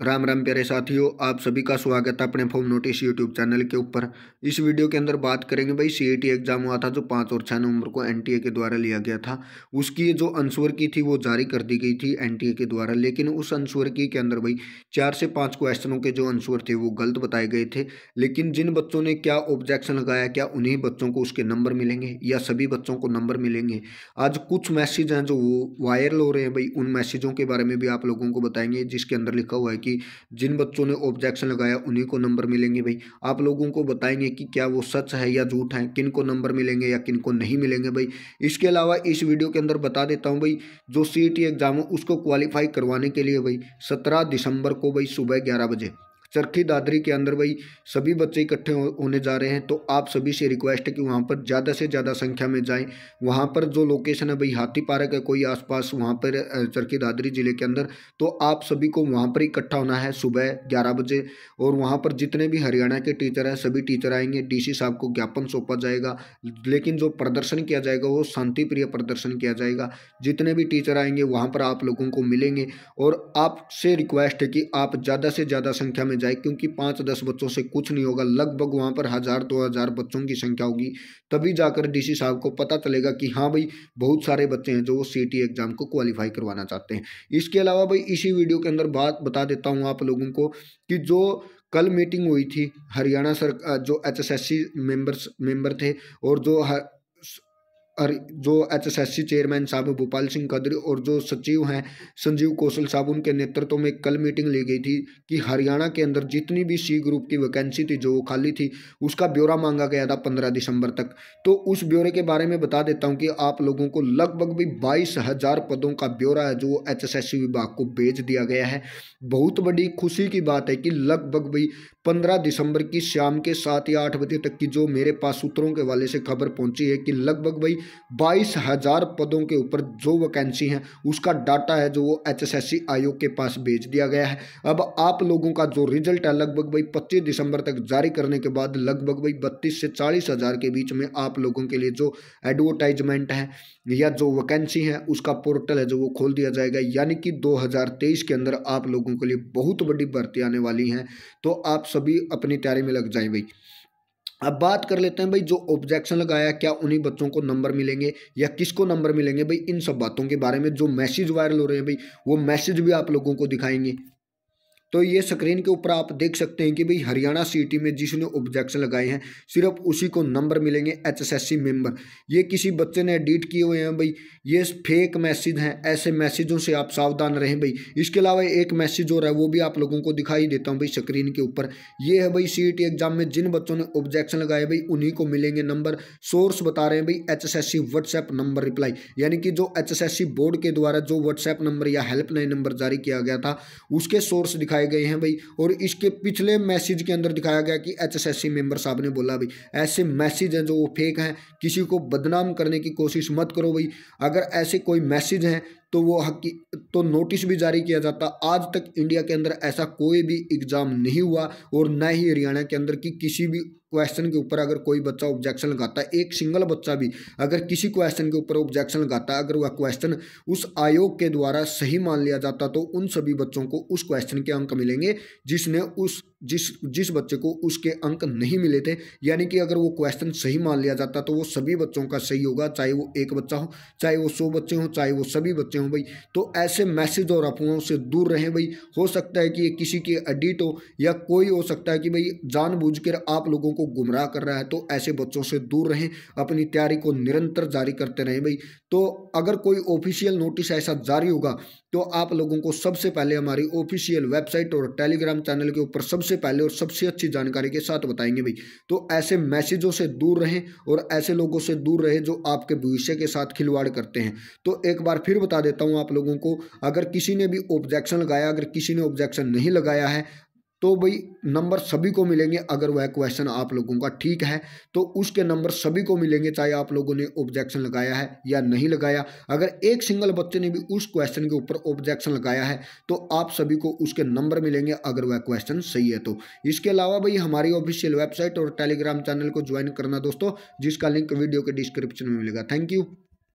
राम राम प्यारे साथियों आप सभी का स्वागत है अपने फॉर्म नोटिस यूट्यूब चैनल के ऊपर इस वीडियो के अंदर बात करेंगे भाई सी एग्जाम हुआ था जो पाँच और छः नवंबर को एनटीए के द्वारा लिया गया था उसकी जो आंसर की थी वो जारी कर दी गई थी एनटीए के द्वारा लेकिन उस आंसर की के अंदर भाई चार से पाँच क्वेश्चनों के जो आंसर थे वो गलत बताए गए थे लेकिन जिन बच्चों ने क्या ऑब्जेक्शन लगाया क्या उन्हीं बच्चों को उसके नंबर मिलेंगे या सभी बच्चों को नंबर मिलेंगे आज कुछ मैसेज हैं जो वो वायरल हो रहे हैं भाई उन मैसेजों के बारे में भी आप लोगों को बताएंगे जिसके अंदर लिखा हुआ है कि जिन बच्चों ने ऑब्जेक्शन लगाया उन्हीं को नंबर मिलेंगे भाई आप लोगों को बताएंगे कि क्या वो सच है या झूठ है किन को नंबर मिलेंगे या किन को नहीं मिलेंगे भाई इसके अलावा इस वीडियो के अंदर बता देता हूँ भाई जो सी एग्ज़ाम है उसको क्वालिफाई करवाने के लिए भाई सत्रह दिसंबर को भाई सुबह ग्यारह बजे चरखी दादरी के अंदर भाई सभी बच्चे इकट्ठे होने जा रहे हैं तो आप सभी से रिक्वेस्ट है कि वहाँ पर ज़्यादा से ज़्यादा संख्या में जाएँ वहाँ पर जो लोकेशन है भाई हाथी पार्क है कोई आसपास वहाँ पर चरखी दादरी ज़िले के अंदर तो आप सभी को वहाँ पर इकट्ठा होना है सुबह ग्यारह बजे और वहाँ पर जितने भी हरियाणा के टीचर हैं सभी टीचर आएंगे डी साहब को ज्ञापन सौंपा जाएगा लेकिन जो प्रदर्शन किया जाएगा वो प्रिय प्रदर्शन किया जाएगा जितने भी टीचर आएंगे वहाँ पर आप लोगों को मिलेंगे और आपसे रिक्वेस्ट है कि आप ज़्यादा से ज़्यादा संख्या में जाए क्योंकि पाँच दस बच्चों से कुछ नहीं होगा लगभग वहाँ पर हज़ार दो हज़ार बच्चों की संख्या होगी तभी जाकर डीसी साहब को पता चलेगा कि हाँ भाई बहुत सारे बच्चे हैं जो वो सी एग्ज़ाम को क्वालिफाई करवाना चाहते हैं इसके अलावा भाई इसी वीडियो के अंदर बात बता देता हूँ आप लोगों को कि जो कल मीटिंग हुई थी हरियाणा सर जो एस मेंबर्स मेंबर थे और जो और जो एचएसएससी चेयरमैन साहब भोपाल सिंह कदरी और जो सचिव हैं संजीव कौशल साहब उनके नेतृत्व में कल मीटिंग ली गई थी कि हरियाणा के अंदर जितनी भी सी ग्रुप की वैकेंसी थी जो खाली थी उसका ब्यौरा मांगा गया था पंद्रह दिसंबर तक तो उस ब्यौरे के बारे में बता देता हूँ कि आप लोगों को लगभग भी बाईस हज़ार पदों का ब्यौरा है जो एच विभाग को भेज दिया गया है बहुत बड़ी खुशी की बात है कि लगभग भी पंद्रह दिसंबर की शाम के सात या आठ बजे तक की जो मेरे पास सूत्रों के वाले से खबर पहुंची है कि लगभग भाई बाईस हज़ार पदों के ऊपर जो वैकेंसी हैं उसका डाटा है जो वो एचएसएससी आयोग के पास भेज दिया गया है अब आप लोगों का जो रिजल्ट है लगभग भाई पच्चीस दिसंबर तक जारी करने के बाद लगभग भाई बत्तीस से चालीस हज़ार के बीच में आप लोगों के लिए जो एडवर्टाइजमेंट है या जो वैकेंसी है उसका पोर्टल है जो वो खोल दिया जाएगा यानी कि दो के अंदर आप लोगों के लिए बहुत बड़ी भर्ती आने वाली हैं तो आप सभी अपनी तैयारी में लग जाए भाई अब बात कर लेते हैं भाई जो ऑब्जेक्शन लगाया क्या उन्हीं बच्चों को नंबर मिलेंगे या किसको नंबर मिलेंगे भाई इन सब बातों के बारे में जो मैसेज वायरल हो रहे हैं भाई वो मैसेज भी आप लोगों को दिखाएंगे तो ये स्क्रीन के ऊपर आप देख सकते हैं कि भाई हरियाणा सिटी में जिसने ऑब्जेक्शन लगाए हैं सिर्फ उसी को नंबर मिलेंगे एचएसएससी मेंबर ये किसी बच्चे ने एडिट किए हुए हैं भाई ये फेक मैसेज हैं ऐसे मैसेजों से आप सावधान रहें भाई इसके अलावा एक मैसेज और है वो भी आप लोगों को दिखाई देता हूँ भाई स्क्रीन के ऊपर ये है भाई सी एग्जाम में जिन बच्चों ने ऑब्जेक्शन लगाए भाई उन्हीं को मिलेंगे नंबर सोर्स बता रहे हैं भाई एच व्हाट्सएप नंबर रिप्लाई यानी कि जो एच बोर्ड के द्वारा जो व्हाट्सएप नंबर या हेल्पलाइन नंबर जारी किया गया था उसके सोर्स दिखाई दिखाए गए हैं भाई और इसके पिछले मैसेज के अंदर दिखाया गया कि एचएसएससी मेंबर साहब ने बोला भाई ऐसे मैसेज हैं जो वो फेक हैं किसी को बदनाम करने की कोशिश मत करो भाई अगर ऐसे कोई मैसेज हैं तो वो हकी तो नोटिस भी जारी किया जाता आज तक इंडिया के अंदर ऐसा कोई भी एग्ज़ाम नहीं हुआ और न ही हरियाणा के अंदर की किसी भी क्वेश्चन के ऊपर अगर कोई बच्चा ऑब्जेक्शन लगाता एक सिंगल बच्चा भी अगर किसी क्वेश्चन के ऊपर ऑब्जेक्शन लगाता अगर वह क्वेश्चन उस आयोग के द्वारा सही मान लिया जाता तो उन सभी बच्चों को उस क्वेश्चन के अंक मिलेंगे जिसने उस जिस जिस बच्चे को उसके अंक नहीं मिले थे यानी कि अगर वो क्वेश्चन सही मान लिया जाता तो वो सभी बच्चों का सही होगा चाहे वो एक बच्चा हो चाहे वो सौ बच्चे हों चाहे वो सभी बच्चे हों भाई तो ऐसे मैसेज और अफवाहों से दूर रहें भाई हो सकता है कि ये किसी के एडिट हो या कोई हो सकता है कि भाई जानबूझ आप लोगों को गुमराह कर रहा है तो ऐसे बच्चों से दूर रहें अपनी तैयारी को निरंतर जारी करते रहें भाई तो अगर कोई ऑफिशियल नोटिस ऐसा जारी होगा तो आप लोगों को सबसे पहले हमारी ऑफिशियल वेबसाइट और टेलीग्राम चैनल के ऊपर सबसे सबसे पहले और सबसे अच्छी जानकारी के साथ बताएंगे भाई तो ऐसे मैसेजों से दूर रहें और ऐसे लोगों से दूर रहें जो आपके भविष्य के साथ खिलवाड़ करते हैं तो एक बार फिर बता देता हूँ आप लोगों को अगर किसी ने भी ऑब्जेक्शन लगाया अगर किसी ने ऑब्जेक्शन नहीं लगाया है तो भाई नंबर सभी को मिलेंगे अगर वह क्वेश्चन आप लोगों का ठीक है तो उसके नंबर सभी को मिलेंगे चाहे आप लोगों ने ऑब्जेक्शन लगाया है या नहीं लगाया अगर एक सिंगल बच्चे ने भी उस क्वेश्चन के ऊपर ऑब्जेक्शन लगाया है तो आप सभी को उसके नंबर मिलेंगे अगर वह क्वेश्चन सही है तो इसके अलावा भाई हमारी ऑफिशियल वेबसाइट और टेलीग्राम चैनल को ज्वाइन करना दोस्तों जिसका लिंक वीडियो के डिस्क्रिप्शन में मिलेगा थैंक यू